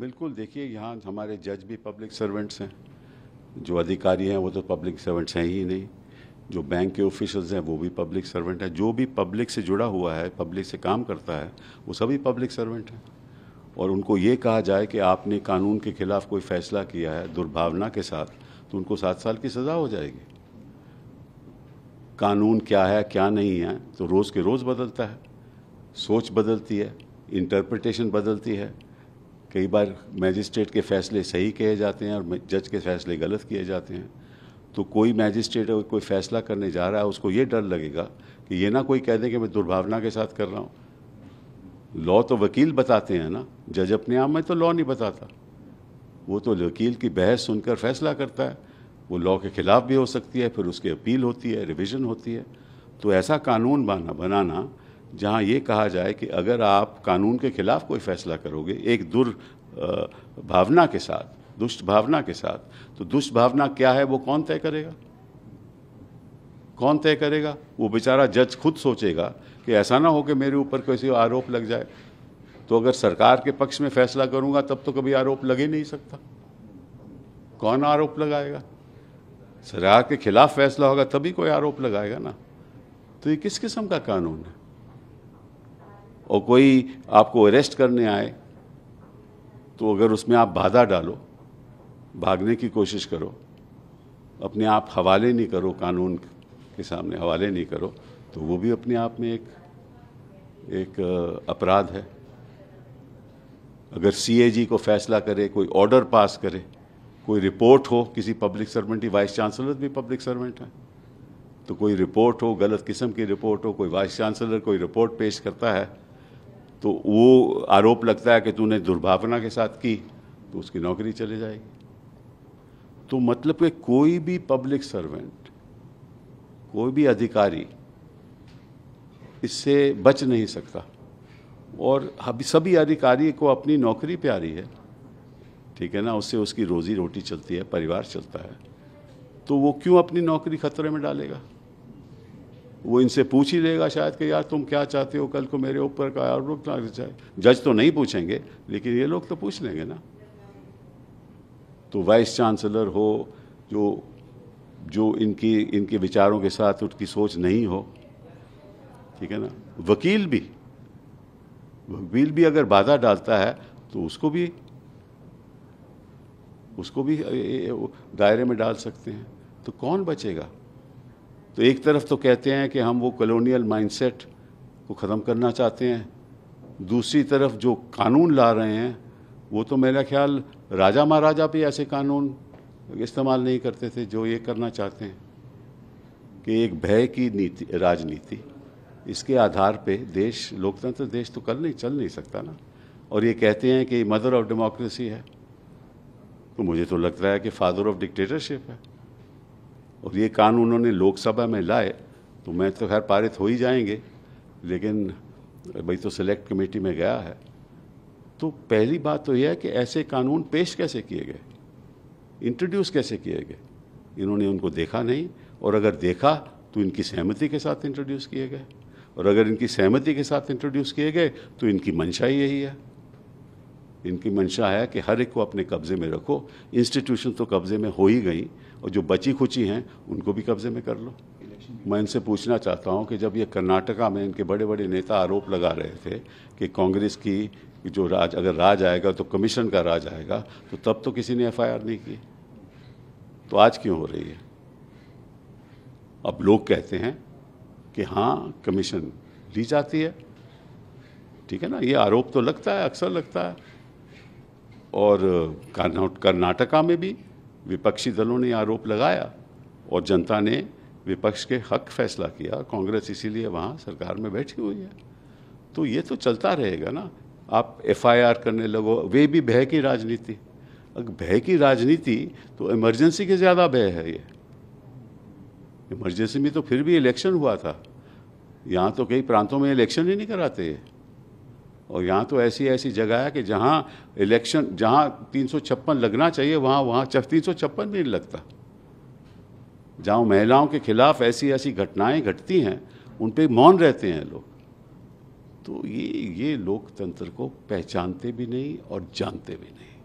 बिल्कुल देखिए यहाँ हमारे जज भी पब्लिक सर्वेंट्स हैं जो अधिकारी हैं वो तो पब्लिक सर्वेंट्स हैं ही नहीं जो बैंक के ऑफिशल्स हैं वो भी पब्लिक सर्वेंट हैं जो भी पब्लिक से जुड़ा हुआ है पब्लिक से काम करता है वो सभी पब्लिक सर्वेंट हैं और उनको ये कहा जाए कि आपने कानून के खिलाफ कोई फैसला किया है दुर्भावना के साथ तो उनको सात साल की सज़ा हो जाएगी कानून क्या है क्या नहीं है तो रोज़ के रोज़ बदलता है सोच बदलती है इंटरप्रटेशन बदलती है कई बार मैजिस्ट्रेट के फैसले सही कहे जाते हैं और जज के फैसले गलत किए जाते हैं तो कोई मैजिस्ट्रेट अगर कोई फैसला करने जा रहा है उसको ये डर लगेगा कि ये ना कोई कह दे कि मैं दुर्भावना के साथ कर रहा हूँ लॉ तो वकील बताते हैं ना जज अपने आप में तो लॉ नहीं बताता वो तो वकील की बहस सुनकर फैसला करता है वो लॉ के ख़िलाफ़ भी हो सकती है फिर उसकी अपील होती है रिविज़न होती है तो ऐसा कानून बना बनाना जहाँ ये कहा जाए कि अगर आप कानून के खिलाफ कोई फैसला करोगे एक दुर भावना के साथ दुष्ट भावना के साथ तो दुष्ट भावना क्या है वो कौन तय करेगा कौन तय करेगा वो बेचारा जज खुद सोचेगा कि ऐसा ना हो कि मेरे ऊपर कैसे आरोप लग जाए तो अगर सरकार के पक्ष में फैसला करूंगा तब तो कभी आरोप लग ही नहीं सकता कौन आरोप लगाएगा सरकार के खिलाफ फैसला होगा तभी कोई आरोप लगाएगा ना तो ये किस किस्म का कानून है और कोई आपको अरेस्ट करने आए तो अगर उसमें आप बाधा डालो भागने की कोशिश करो अपने आप हवाले नहीं करो कानून के सामने हवाले नहीं करो तो वो भी अपने आप में एक एक अपराध है अगर सीएजी को फैसला करे कोई ऑर्डर पास करे कोई रिपोर्ट हो किसी पब्लिक सर्वेंट की वाइस चांसलर भी पब्लिक सर्वेंट है तो कोई रिपोर्ट हो गलत किस्म की रिपोर्ट हो कोई वाइस चांसलर कोई रिपोर्ट पेश करता है तो वो आरोप लगता है कि तूने दुर्भावना के साथ की तो उसकी नौकरी चले जाएगी तो मतलब कि कोई भी पब्लिक सर्वेंट कोई भी अधिकारी इससे बच नहीं सकता और अभी सभी अधिकारी को अपनी नौकरी प्यारी है ठीक है ना उससे उसकी रोज़ी रोटी चलती है परिवार चलता है तो वो क्यों अपनी नौकरी खतरे में डालेगा वो इनसे पूछ ही लेगा शायद कि यार तुम क्या चाहते हो कल को मेरे ऊपर का और ना जाए जज तो नहीं पूछेंगे लेकिन ये लोग तो पूछ लेंगे ना तो वाइस चांसलर हो जो जो इनकी इनके विचारों के साथ उनकी सोच नहीं हो ठीक है ना वकील भी वकील भी अगर बाधा डालता है तो उसको भी उसको भी दायरे में डाल सकते हैं तो कौन बचेगा तो एक तरफ तो कहते हैं कि हम वो कॉलोनियल माइंडसेट को ख़त्म करना चाहते हैं दूसरी तरफ जो कानून ला रहे हैं वो तो मेरा ख्याल राजा महाराजा भी ऐसे कानून इस्तेमाल नहीं करते थे जो ये करना चाहते हैं कि एक भय की नीति राजनीति इसके आधार पे देश लोकतंत्र देश तो कल नहीं चल नहीं सकता ना और ये कहते हैं कि मदर ऑफ डेमोक्रेसी है तो मुझे तो लगता है कि फादर ऑफ डिक्टेटरशिप है और ये कानून उन्होंने लोकसभा में लाए तो मैं तो खैर पारित हो ही जाएंगे लेकिन भाई तो सिलेक्ट कमेटी में गया है तो पहली बात तो यह है कि ऐसे कानून पेश कैसे किए गए इंट्रोड्यूस कैसे किए गए इन्होंने उनको देखा नहीं और अगर देखा तो इनकी सहमति के साथ इंट्रोड्यूस किए गए और अगर इनकी सहमति के साथ इंट्रोड्यूस किए गए तो इनकी मंशा ही यही है इनकी मंशा है कि हर एक को अपने कब्ज़े में रखो इंस्टीट्यूशन तो कब्ज़े में हो ही गई और जो बची खुची हैं उनको भी कब्ज़े में कर लो मैं इनसे पूछना चाहता हूं कि जब ये कर्नाटका में इनके बड़े बड़े नेता आरोप लगा रहे थे कि कांग्रेस की जो राज अगर राज आएगा तो कमीशन का राज आएगा तो तब तो किसी ने एफआईआर नहीं की तो आज क्यों हो रही है अब लोग कहते हैं कि हाँ कमीशन ली जाती है ठीक है ना ये आरोप तो लगता है अक्सर लगता है और कर्नाटका में भी विपक्षी दलों ने आरोप लगाया और जनता ने विपक्ष के हक फैसला किया कांग्रेस इसीलिए वहाँ सरकार में बैठी हुई है तो ये तो चलता रहेगा ना आप एफआईआर करने लगो वे भी भय की राजनीति अगर भय की राजनीति तो इमरजेंसी के ज़्यादा भय है ये इमरजेंसी में तो फिर भी इलेक्शन हुआ था यहाँ तो कई प्रांतों में इलेक्शन ही नहीं कराते हैं और यहाँ तो ऐसी ऐसी जगह है कि जहाँ इलेक्शन जहाँ तीन लगना चाहिए वहाँ वहाँ तीन सौ छप्पन भी नहीं लगता जहाँ महिलाओं के खिलाफ ऐसी ऐसी घटनाएं घटती हैं उन पर मौन रहते हैं लोग तो ये ये लोकतंत्र को पहचानते भी नहीं और जानते भी नहीं